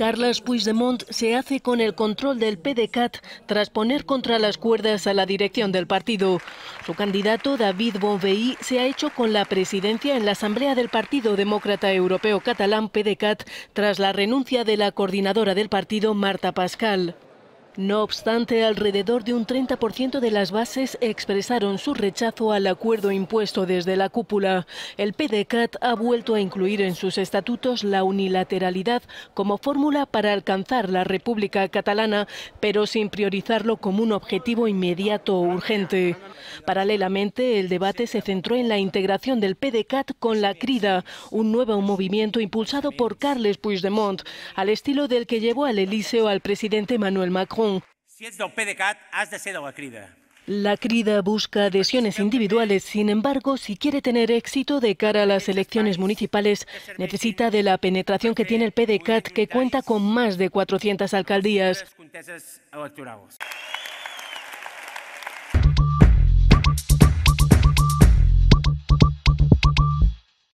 Carles Puigdemont se hace con el control del PDCAT tras poner contra las cuerdas a la dirección del partido. Su candidato, David Bonvey, se ha hecho con la presidencia en la Asamblea del Partido Demócrata Europeo Catalán PDCAT tras la renuncia de la coordinadora del partido, Marta Pascal. No obstante, alrededor de un 30% de las bases expresaron su rechazo al acuerdo impuesto desde la cúpula. El PDCAT ha vuelto a incluir en sus estatutos la unilateralidad como fórmula para alcanzar la República Catalana, pero sin priorizarlo como un objetivo inmediato o urgente. Paralelamente, el debate se centró en la integración del PDCAT con la CRIDA, un nuevo movimiento impulsado por Carles Puigdemont, al estilo del que llevó al Elíseo al presidente Manuel Macron de ser la crida. La CRIDA busca adhesiones individuales, sin embargo, si quiere tener éxito de cara a las elecciones municipales, necesita de la penetración que tiene el PDCAT, que cuenta con más de 400 alcaldías.